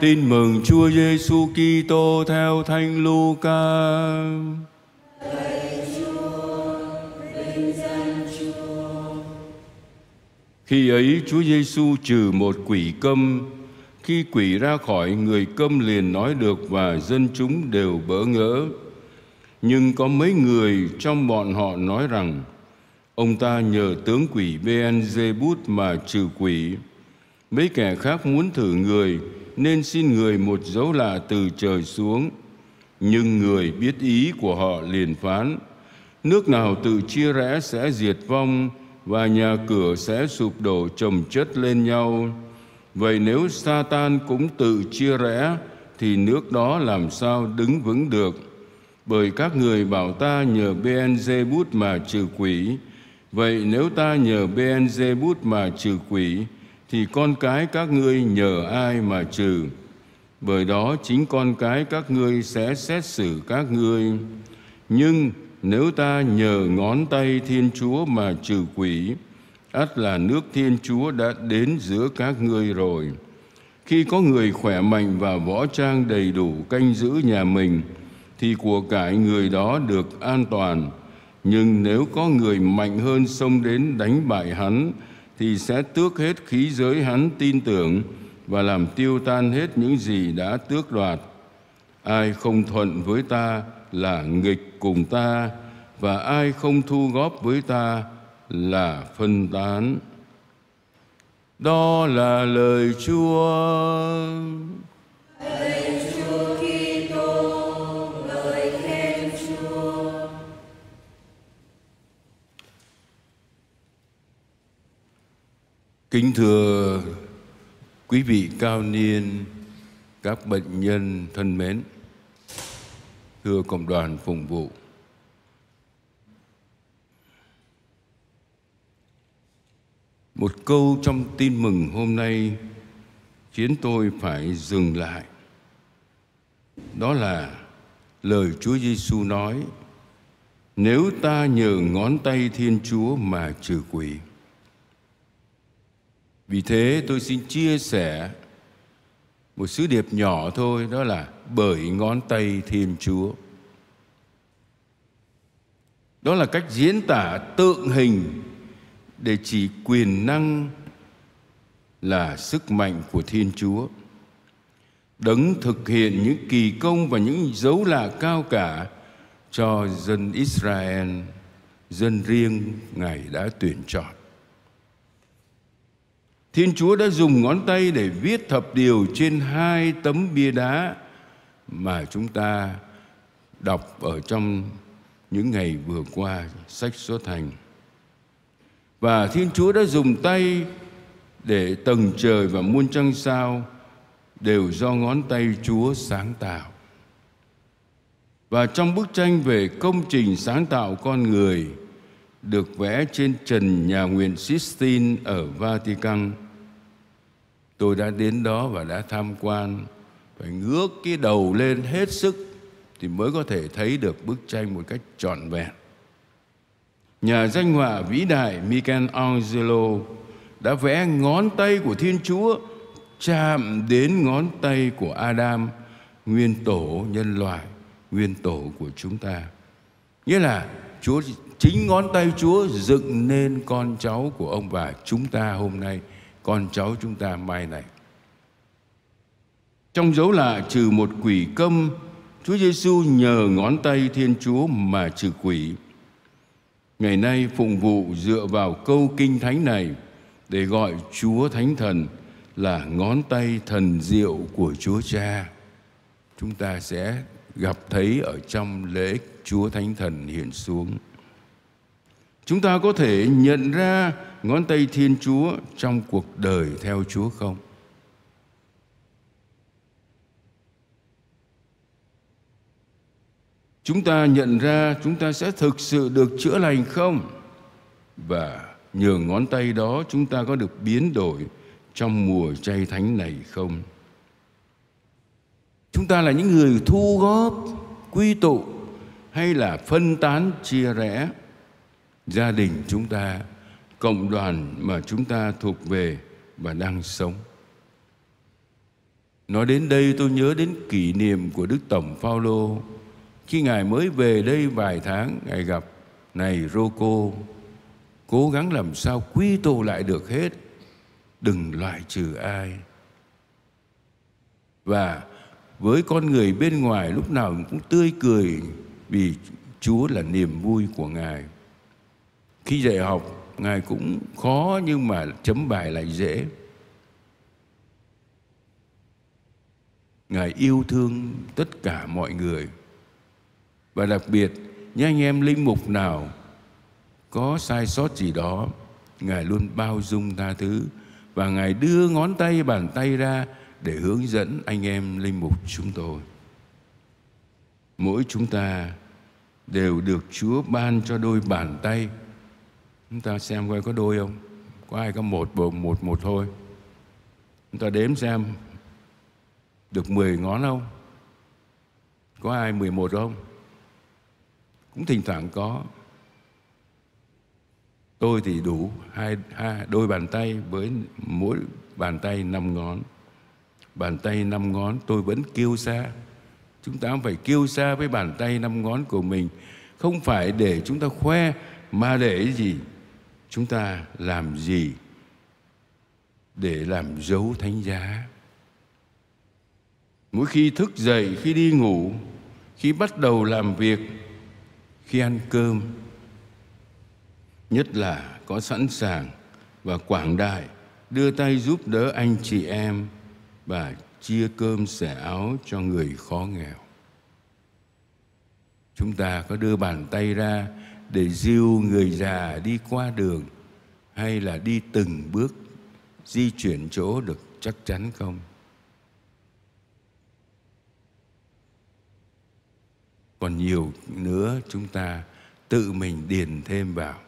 Tin mừng Chúa Giêsu Kitô theo Thánh Luca. Khi ấy Chúa Giêsu trừ một quỷ câm, khi quỷ ra khỏi người câm liền nói được và dân chúng đều bỡ ngỡ. Nhưng có mấy người trong bọn họ nói rằng ông ta nhờ tướng quỷ Beelzebub mà trừ quỷ. Mấy kẻ khác muốn thử người nên xin người một dấu lạ từ trời xuống nhưng người biết ý của họ liền phán nước nào tự chia rẽ sẽ diệt vong và nhà cửa sẽ sụp đổ chồng chất lên nhau vậy nếu satan cũng tự chia rẽ thì nước đó làm sao đứng vững được bởi các người bảo ta nhờ bnz bút mà trừ quỷ vậy nếu ta nhờ bnz bút mà trừ quỷ thì con cái các ngươi nhờ ai mà trừ bởi đó chính con cái các ngươi sẽ xét xử các ngươi nhưng nếu ta nhờ ngón tay thiên chúa mà trừ quỷ ắt là nước thiên chúa đã đến giữa các ngươi rồi khi có người khỏe mạnh và võ trang đầy đủ canh giữ nhà mình thì của cải người đó được an toàn nhưng nếu có người mạnh hơn xông đến đánh bại hắn thì sẽ tước hết khí giới hắn tin tưởng và làm tiêu tan hết những gì đã tước đoạt. Ai không thuận với ta là nghịch cùng ta và ai không thu góp với ta là phân tán. Đó là lời Chúa. Kính thưa quý vị cao niên, các bệnh nhân thân mến, thưa cộng đoàn phục vụ. Một câu trong tin mừng hôm nay khiến tôi phải dừng lại. Đó là lời Chúa Giêsu nói: "Nếu ta nhờ ngón tay Thiên Chúa mà trừ quỷ, vì thế tôi xin chia sẻ một sứ điệp nhỏ thôi đó là bởi ngón tay Thiên Chúa. Đó là cách diễn tả tượng hình để chỉ quyền năng là sức mạnh của Thiên Chúa. Đấng thực hiện những kỳ công và những dấu lạ cao cả cho dân Israel, dân riêng Ngài đã tuyển chọn. Thiên Chúa đã dùng ngón tay để viết thập điều trên hai tấm bia đá mà chúng ta đọc ở trong những ngày vừa qua sách xuất thành. Và Thiên Chúa đã dùng tay để tầng trời và muôn trăng sao đều do ngón tay Chúa sáng tạo. Và trong bức tranh về công trình sáng tạo con người được vẽ trên trần nhà nguyện Sistine ở Vatican – tôi đã đến đó và đã tham quan phải ngước cái đầu lên hết sức thì mới có thể thấy được bức tranh một cách trọn vẹn nhà danh họa vĩ đại Michelangelo đã vẽ ngón tay của Thiên Chúa chạm đến ngón tay của Adam, nguyên tổ nhân loại, nguyên tổ của chúng ta. Nghĩa là Chúa chính ngón tay Chúa dựng nên con cháu của ông bà chúng ta hôm nay – con cháu chúng ta mai này. Trong dấu lạ trừ một quỷ câm, Chúa Giêsu nhờ ngón tay Thiên Chúa mà trừ quỷ. Ngày nay phụng vụ dựa vào câu kinh thánh này để gọi Chúa Thánh Thần là ngón tay thần diệu của Chúa Cha. Chúng ta sẽ gặp thấy ở trong lễ Chúa Thánh Thần hiện xuống. Chúng ta có thể nhận ra ngón tay Thiên Chúa trong cuộc đời theo Chúa không? Chúng ta nhận ra chúng ta sẽ thực sự được chữa lành không? Và nhờ ngón tay đó chúng ta có được biến đổi trong mùa chay thánh này không? Chúng ta là những người thu góp, quy tụ hay là phân tán chia rẽ? gia đình chúng ta, cộng đoàn mà chúng ta thuộc về và đang sống. Nói đến đây tôi nhớ đến kỷ niệm của Đức Tổng Phaolô khi Ngài mới về đây vài tháng, Ngài gặp này Rocco, cố gắng làm sao quy tụ lại được hết, đừng loại trừ ai. Và với con người bên ngoài lúc nào cũng tươi cười vì Chúa là niềm vui của Ngài. Khi dạy học, Ngài cũng khó nhưng mà chấm bài lại dễ. Ngài yêu thương tất cả mọi người. Và đặc biệt, những anh em linh mục nào có sai sót gì đó, Ngài luôn bao dung tha thứ và Ngài đưa ngón tay bàn tay ra để hướng dẫn anh em linh mục chúng tôi. Mỗi chúng ta đều được Chúa ban cho đôi bàn tay chúng ta xem coi có đôi không có ai có một bồn một một thôi chúng ta đếm xem được 10 ngón không có ai 11 không cũng thỉnh thoảng có tôi thì đủ hai, hai đôi bàn tay với mỗi bàn tay năm ngón bàn tay năm ngón tôi vẫn kêu xa chúng ta phải kêu xa với bàn tay năm ngón của mình không phải để chúng ta khoe mà để gì chúng ta làm gì để làm dấu thánh giá mỗi khi thức dậy khi đi ngủ khi bắt đầu làm việc khi ăn cơm nhất là có sẵn sàng và quảng đại đưa tay giúp đỡ anh chị em và chia cơm sẻ áo cho người khó nghèo chúng ta có đưa bàn tay ra để dìu người già đi qua đường hay là đi từng bước di chuyển chỗ được chắc chắn không còn nhiều nữa chúng ta tự mình điền thêm vào